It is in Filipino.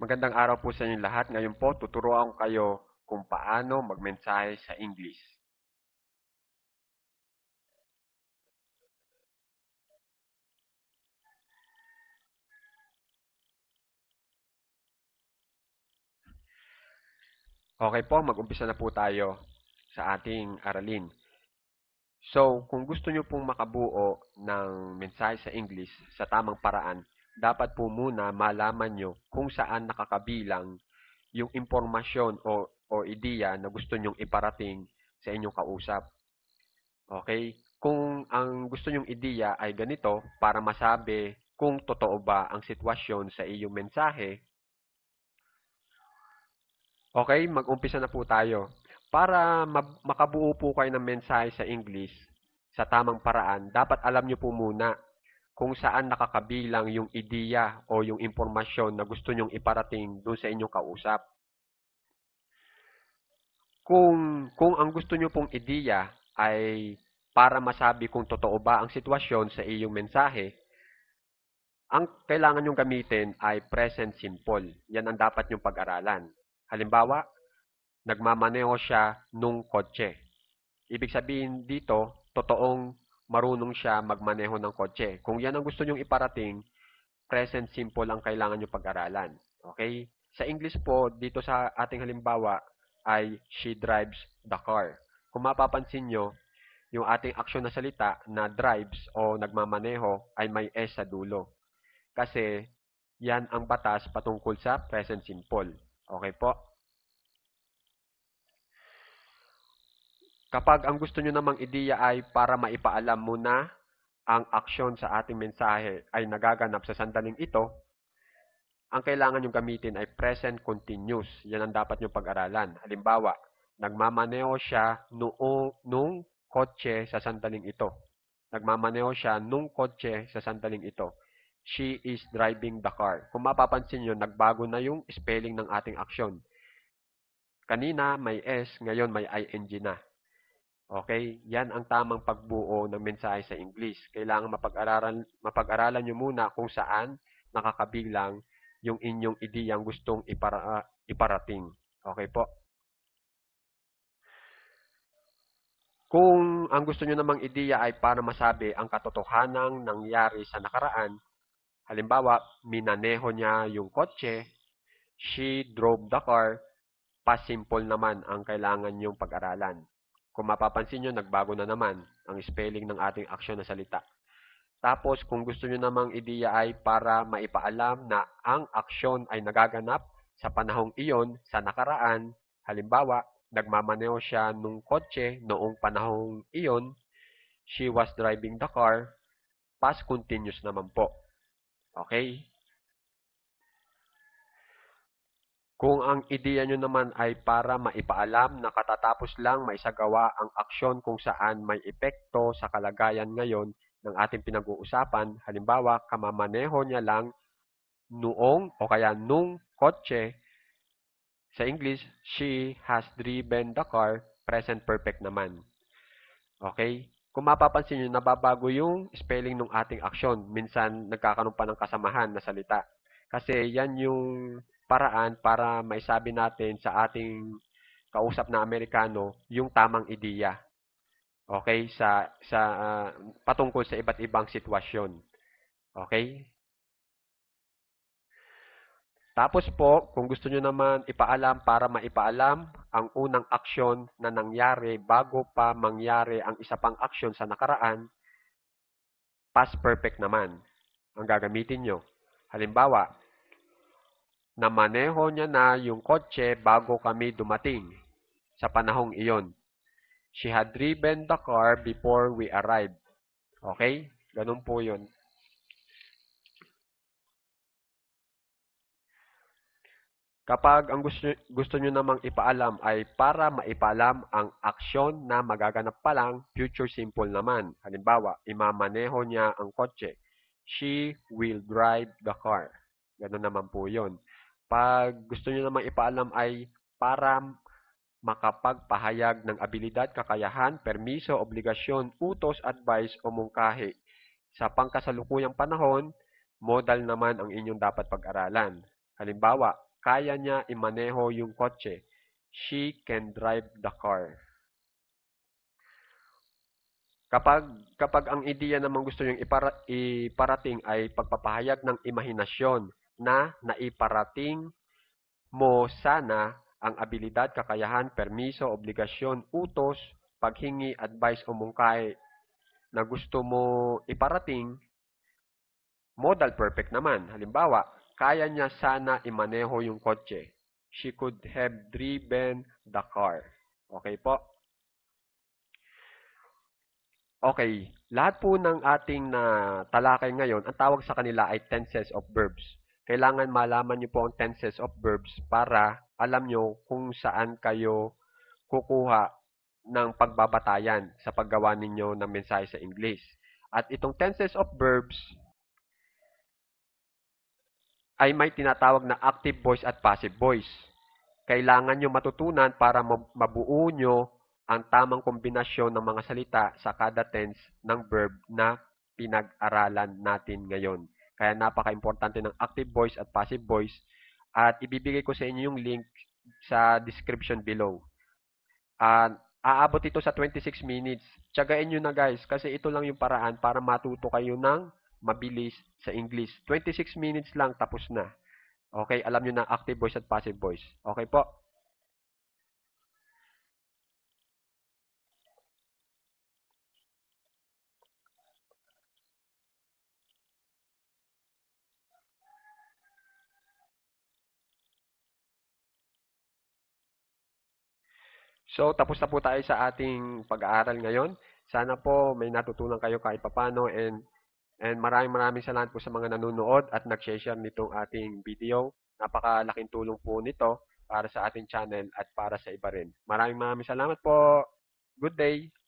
Magandang araw po sa inyong lahat. Ngayon po, tuturuan ko kayo kung paano magmensahe sa English. Okay po, mag-umpisa na po tayo sa ating aralin. So, kung gusto nyo pong makabuo ng mensahe sa English sa tamang paraan, dapat po muna malaman nyo kung saan nakakabilang yung impormasyon o, o ideya na gusto nyong iparating sa inyong kausap. Okay? Kung ang gusto nyong ideya ay ganito para masabi kung totoo ba ang sitwasyon sa iyong mensahe, okay, mag-umpisa na po tayo. Para makabuo po kayo ng mensahe sa English sa tamang paraan, dapat alam nyo po muna kung saan nakakabilang yung ideya o yung impormasyon na gusto nyong iparating doon sa inyong kausap. Kung, kung ang gusto nyo pong ideya ay para masabi kung totoo ba ang sitwasyon sa iyong mensahe, ang kailangan nyong gamitin ay present simple. Yan ang dapat nyong pag-aralan. Halimbawa, nagmamaneho siya nung kotse. Ibig sabihin dito, totoong marunong siya magmaneho ng kotse. Kung yan ang gusto nyong iparating, present simple ang kailangan nyo pag-aralan. Okay? Sa English po, dito sa ating halimbawa ay she drives the car. Kung mapapansin nyo, yung ating aksyon na salita na drives o nagmamaneho ay may S sa dulo. Kasi yan ang batas patungkol sa present simple. Okay po? Kapag ang gusto nyo namang ideya ay para maipaalam muna ang aksyon sa ating mensahe ay nagaganap sa sandaling ito, ang kailangan nyo gamitin ay present continuous. Yan ang dapat nyo pag-aralan. Halimbawa, nagmamaneo siya noong, nung kotse sa sandaling ito. Nagmamaneo siya nung kotse sa sandaling ito. She is driving the car. Kung mapapansin nyo, nagbago na yung spelling ng ating aksyon. Kanina may S, ngayon may ing na. Okay? Yan ang tamang pagbuo ng mensahe sa English. Kailangan mapag-aralan mapag-aralan niyo muna kung saan nakakabilang yung inyong ideyang gustong ipara, iparating. Okay po? Kung ang gusto nyo namang ideya ay para masabi ang katotohanan nangyari sa nakaraan, halimbawa, minaneho niya yung kotse, she drove the car, pa-simple naman ang kailangan yung pag-aralan. Kung mapapansin nyo, nagbago na naman ang spelling ng ating aksyon na salita. Tapos, kung gusto nyo namang ideya ay para maipaalam na ang aksyon ay nagaganap sa panahong iyon sa nakaraan, halimbawa, nagmamaneo siya nung kotse noong panahong iyon, she was driving the car, past continuous naman po. Okay? Kung ang ideya nyo naman ay para maipaalam na katatapos lang may sagawa ang aksyon kung saan may epekto sa kalagayan ngayon ng ating pinag-uusapan, halimbawa, kamamaneho niya lang noong o kaya nung kotse, sa English, she has driven the car, present perfect naman. Okay? Kung mapapansin nyo, nababago yung spelling ng ating aksyon. Minsan, nagkakaroon pa ng kasamahan na salita. Kasi yan yung paraan para maisabi natin sa ating kausap na Amerikano yung tamang ideya. Okay? Sa, sa, uh, patungkol sa iba't ibang sitwasyon. Okay? Tapos po, kung gusto nyo naman ipaalam para maipaalam ang unang aksyon na nangyari bago pa mangyari ang isa pang aksyon sa nakaraan, past perfect naman ang gagamitin nyo. Halimbawa, na maneho niya na yung kotse bago kami dumating sa panahong iyon. She had driven the car before we arrived. Okay? Ganun po yun. Kapag ang gusto, gusto nyo namang ipaalam ay para maipaalam ang aksyon na magaganap pa lang, future simple naman. Halimbawa, imamaneho niya ang kotse. She will drive the car. Ganun naman po yun. Pag gusto nyo namang ipaalam ay para makapagpahayag ng abilidad, kakayahan, permiso, obligasyon, utos, advice o mungkahi. Sa pangkasalukuyang panahon, modal naman ang inyong dapat pag-aralan. Halimbawa, kaya niya imaneho yung kotse. She can drive the car. Kapag kapag ang ideya naman gusto niyong ipara, iparating ay pagpapahayag ng imahinasyon, na naiparating mo sana ang abilidad, kakayahan, permiso, obligasyon, utos, paghingi, advice o mungkay na gusto mo iparating, modal perfect naman. Halimbawa, kaya niya sana imaneho yung kotse. She could have driven the car. Okay po? Okay, lahat po ng ating na talakay ngayon, ang tawag sa kanila ay tenses of verbs kailangan malaman niyo po ang tenses of verbs para alam niyo kung saan kayo kukuha ng pagbabatayan sa paggawa ninyo ng mensahe sa English. At itong tenses of verbs ay may tinatawag na active voice at passive voice. Kailangan nyo matutunan para mabuo nyo ang tamang kombinasyon ng mga salita sa kada tense ng verb na pinag-aralan natin ngayon. Kaya napaka-importante ng active voice at passive voice. At ibibigay ko sa inyo yung link sa description below. At aabot ito sa 26 minutes. Tsagain nyo na guys kasi ito lang yung paraan para matuto kayo ng mabilis sa English. 26 minutes lang tapos na. Okay, alam nyo na active voice at passive voice. Okay po? So, tapos na po tayo sa ating pag-aaral ngayon. Sana po may natutunan kayo kahit papano and, and maraming maraming salamat po sa mga nanonood at nag-share nitong ating video. Napakalaking tulong po nito para sa ating channel at para sa iba rin. Maraming maraming salamat po. Good day!